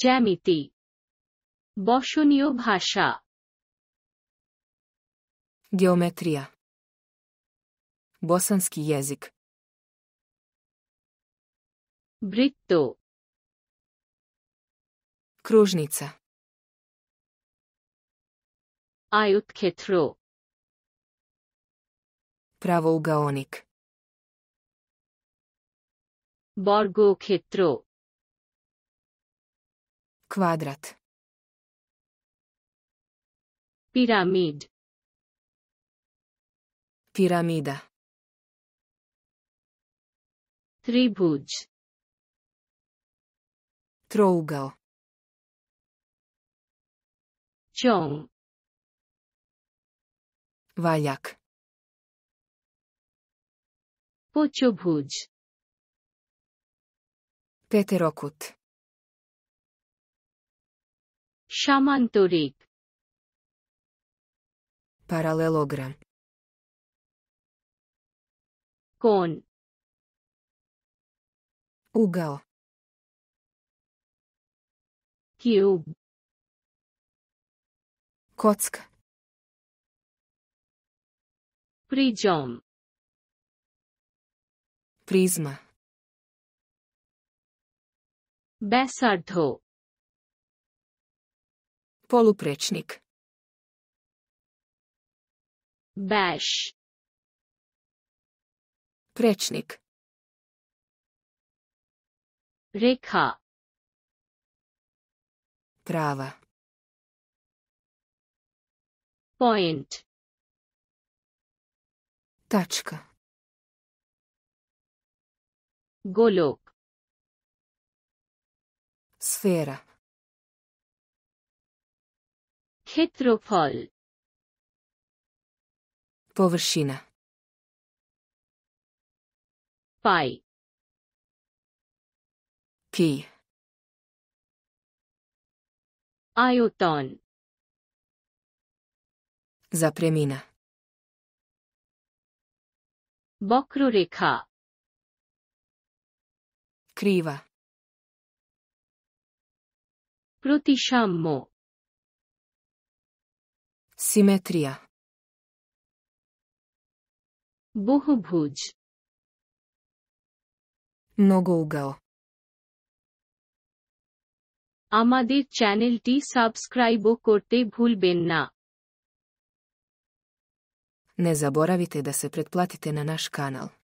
জ্যামিতি বর্ষণীয় ভাষা Geometrija. Bosanski jezik. Britto. Kružnica. ketro. Pravougaonik. Borgoketro. Kvadrat. Piramid. Piramida. Tribuj Trougao. Čong. Valjak. Počobuđ. Peterokut. সামান্তরিক paralelogram কোণ угол কিউব коцка призм призма ব্যাসার্ধ Poluprečnik. Baš. Prečnik. Reka. Prava. Point. Tačka. Golok. Sfera. Ketrofol. Površina. Pai. Ki. Ajoton. Zapremina. Bokro reka. Kriva. Protišammo. Simetrija. Bohobuđ. Mnogougao. ti ti subscribe te ভুলবেন na. Ne zaboravite da se pretplatite na naš kanal.